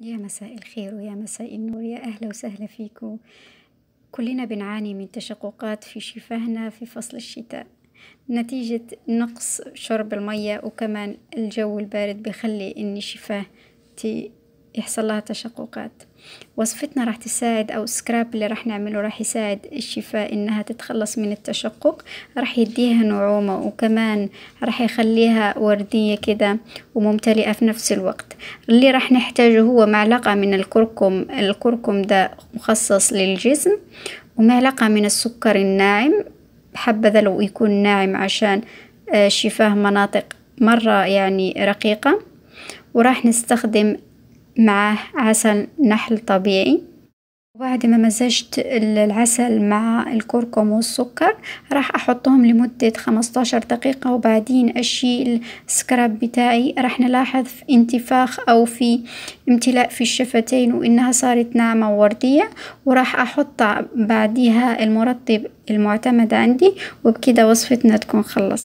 يا مساء الخير ويا مساء النور يا أهلا وسهلا فيكم كلنا بنعاني من تشققات في شفاهنا في فصل الشتاء نتيجة نقص شرب المية وكمان الجو البارد بخلي إن شفاه يحصل لها تشققات وصفتنا راح تساعد أو سكراب اللي راح نعمله راح يساعد الشفاء إنها تتخلص من التشقق راح يديها نعومة وكمان راح يخليها وردية كده وممتلئة في نفس الوقت اللي راح نحتاجه هو معلقة من الكركم الكركم ده مخصص للجسم ومعلقة من السكر الناعم حبذا لو يكون ناعم عشان آه، شفاه مناطق مرة يعني رقيقة وراح نستخدم معاه عسل نحل طبيعي وبعد ما مزجت العسل مع الكركم والسكر راح احطهم لمدة 15 دقيقة وبعدين اشيل السكراب بتاعي راح نلاحظ في انتفاخ او في امتلاء في الشفتين وانها صارت ناعمة ووردية وراح احط بعدها المرطب المعتمد عندي وبكده وصفتنا تكون خلصت